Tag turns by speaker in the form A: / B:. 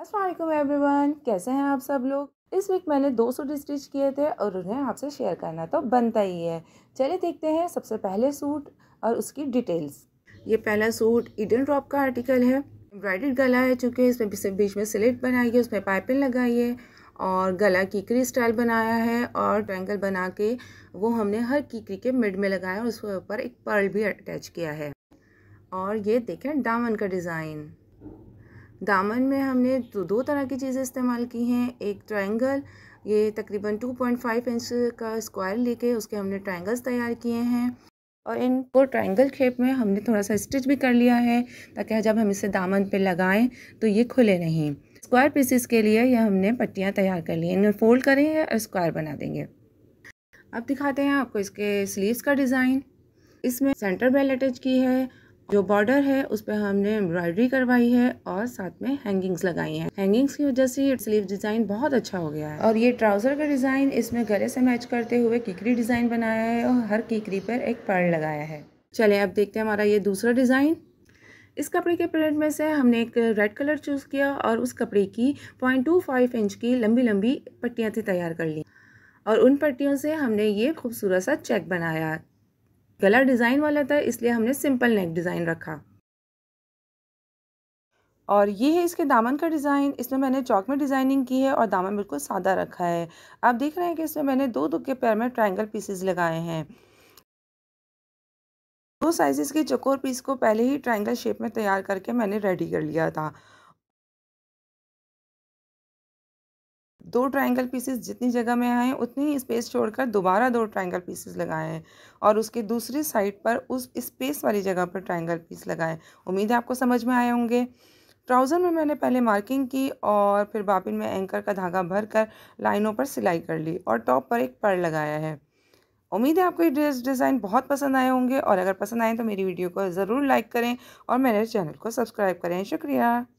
A: Aslam everyone कैसे हैं आप सब लोग इस वीक मैंने 200 स्टिच किए थे और उन्हें आपसे शेयर करना तो बनता ही है चलिए देखते हैं सबसे पहले सूट और उसकी डिटेल्स ये पहला सूट इडन ड्रॉप का आर्टिकल है एम्ब्रॉयडर्ड गला है चूँकि इसमें बीच में सिलेट बनाई है उसमें पाइपिंग लगाई है और गला कीकरी स्टाइल बनाया है और ट्रैंगल बना के वो हमने हर कीकरी के मिड में लगाया और उसके ऊपर एक पर्ल भी अटैच किया है और ये देखें डामन का डिज़ाइन दामन में हमने तो दो तरह की चीज़ें इस्तेमाल की हैं एक ट्रायंगल ये तकरीबन 2.5 इंच का स्क्वायर लेके उसके हमने ट्रायंगल्स तैयार किए हैं और इनको ट्रायंगल शेप में हमने थोड़ा सा स्टिच भी कर लिया है ताकि जब हम इसे दामन पे लगाएं तो ये खुले नहीं स्क्वायर पीसेस के लिए यह हमने पट्टियाँ तैयार कर ली इन्हें फोल्ड करेंगे और स्क्वायर बना देंगे अब दिखाते हैं आपको इसके स्लीव्स का डिज़ाइन इसमें सेंटर बेल अटैच की है जो बॉर्डर है उस पर हमने एम्ब्रॉयडरी करवाई है और साथ में हैंगिंग्स लगाई हैं हैंगिंग्स की वजह से ये स्लीव डिज़ाइन बहुत अच्छा हो गया है और ये ट्राउज़र का डिज़ाइन इसमें गले से मैच करते हुए किकरी डिज़ाइन बनाया है और हर किकरी पर एक पर्ल लगाया है चले अब देखते हैं हमारा ये दूसरा डिज़ाइन इस कपड़े के प्रिंट में से हमने एक रेड कलर चूज़ किया और उस कपड़े की पॉइंट टू फाइव इंच की लंबी लंबी पट्टियाँ थी तैयार कर ली और उन पट्टियों से हमने ये खूबसूरत सा चेक बनाया गला डिज़ाइन वाला था इसलिए हमने सिंपल नेक डिज़ाइन रखा और ये है इसके दामन का डिज़ाइन इसमें मैंने चौक में डिज़ाइनिंग की है और दामन बिल्कुल सादा रखा है आप देख रहे हैं कि इसमें मैंने दो दुख के पैर में ट्रायंगल पीसेस लगाए हैं दो साइजेस के चकोर पीस को पहले ही ट्रायंगल शेप में तैयार करके मैंने रेडी कर लिया था दो ट्रायंगल पीसेस जितनी जगह में आए उतनी ही स्पेस छोड़कर दोबारा दो ट्रायंगल पीसेस लगाएं और उसके दूसरी साइड पर उस स्पेस वाली जगह पर ट्रायंगल पीस लगाएं उम्मीद है आपको समझ में आए होंगे ट्राउज़र में मैंने पहले मार्किंग की और फिर बापिन में एंकर का धागा भर कर लाइनों पर सिलाई कर ली और टॉप पर एक पर लगाया है उम्मीद है आपको ये ड्रेस डिज़ाइन बहुत पसंद आए होंगे और अगर पसंद आए तो मेरी वीडियो को ज़रूर लाइक करें और मेरे चैनल को सब्सक्राइब करें शुक्रिया